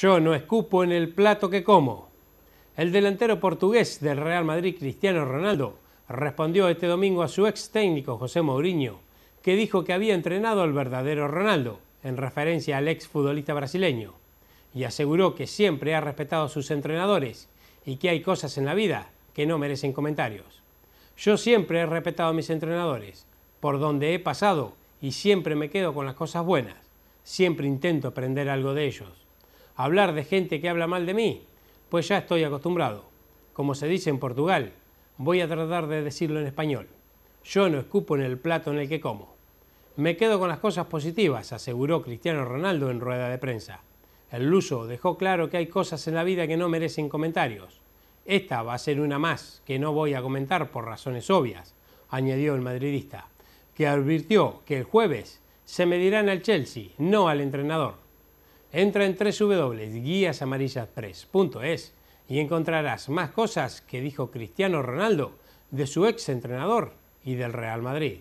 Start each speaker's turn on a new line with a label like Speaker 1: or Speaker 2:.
Speaker 1: Yo no escupo en el plato que como. El delantero portugués del Real Madrid, Cristiano Ronaldo, respondió este domingo a su ex técnico José Mourinho, que dijo que había entrenado al verdadero Ronaldo, en referencia al ex futbolista brasileño, y aseguró que siempre ha respetado a sus entrenadores y que hay cosas en la vida que no merecen comentarios. Yo siempre he respetado a mis entrenadores, por donde he pasado, y siempre me quedo con las cosas buenas. Siempre intento aprender algo de ellos hablar de gente que habla mal de mí, pues ya estoy acostumbrado. Como se dice en Portugal, voy a tratar de decirlo en español. Yo no escupo en el plato en el que como. Me quedo con las cosas positivas, aseguró Cristiano Ronaldo en rueda de prensa. El luso dejó claro que hay cosas en la vida que no merecen comentarios. Esta va a ser una más que no voy a comentar por razones obvias, añadió el madridista, que advirtió que el jueves se medirán al Chelsea, no al entrenador. Entra en www.guiasamarillaspress.es y encontrarás más cosas que dijo Cristiano Ronaldo de su ex entrenador y del Real Madrid.